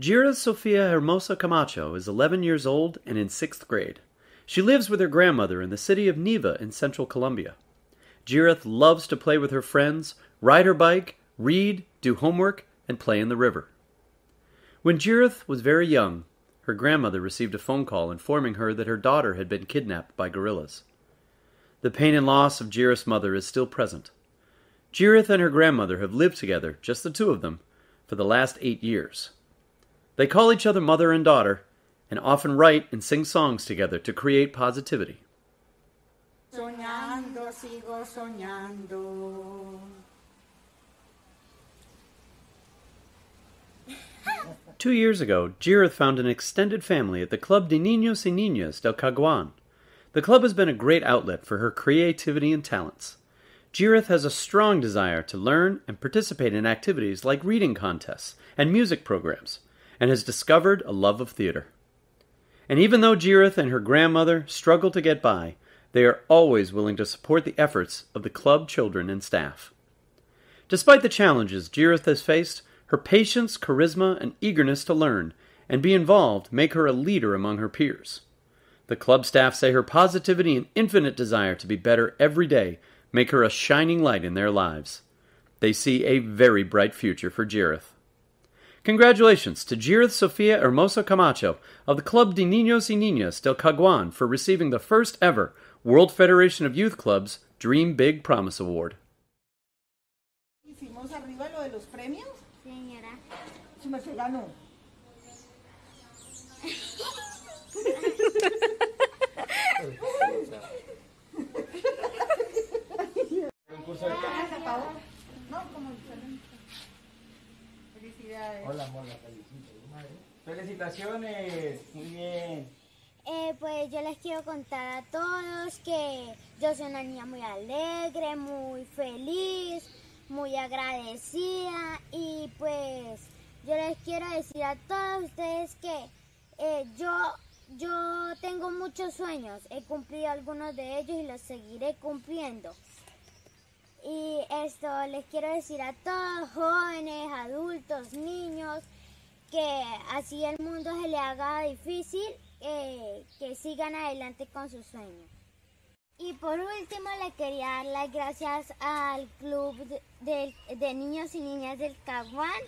Jira Sofia Hermosa Camacho is 11 years old and in 6th grade. She lives with her grandmother in the city of Neva in central Colombia. Jirith loves to play with her friends, ride her bike, read, do homework, and play in the river. When Jirith was very young, her grandmother received a phone call informing her that her daughter had been kidnapped by guerrillas. The pain and loss of Jirith's mother is still present. Jirith and her grandmother have lived together, just the two of them, for the last eight years. They call each other mother and daughter, and often write and sing songs together to create positivity. Soñando, sigo soñando. Two years ago, Jirith found an extended family at the Club de Niños y Niñas del Caguan. The club has been a great outlet for her creativity and talents. Jirith has a strong desire to learn and participate in activities like reading contests and music programs and has discovered a love of theater. And even though Jirith and her grandmother struggle to get by, they are always willing to support the efforts of the club children and staff. Despite the challenges Jirith has faced, her patience, charisma, and eagerness to learn and be involved make her a leader among her peers. The club staff say her positivity and infinite desire to be better every day make her a shining light in their lives. They see a very bright future for Jirith. Congratulations to Jirith Sofia Hermoso Camacho of the Club de Niños y Niñas del Caguan for receiving the first ever World Federation of Youth Clubs Dream Big Promise Award. ¿Hicimos arriba lo de los premios? Señora. Se me se ganó. felicitaciones. Muy bien. Eh, pues yo les quiero contar a todos que yo soy una niña muy alegre, muy feliz, muy agradecida y pues yo les quiero decir a todos ustedes que eh, yo, yo tengo muchos sueños, he cumplido algunos de ellos y los seguiré cumpliendo. Y esto les quiero decir a todos, jóvenes, adultos, niños que así el mundo se le haga difícil, eh, que sigan adelante con sus sueños. Y por último le quería dar las gracias al club de, niños y niñas del Caguán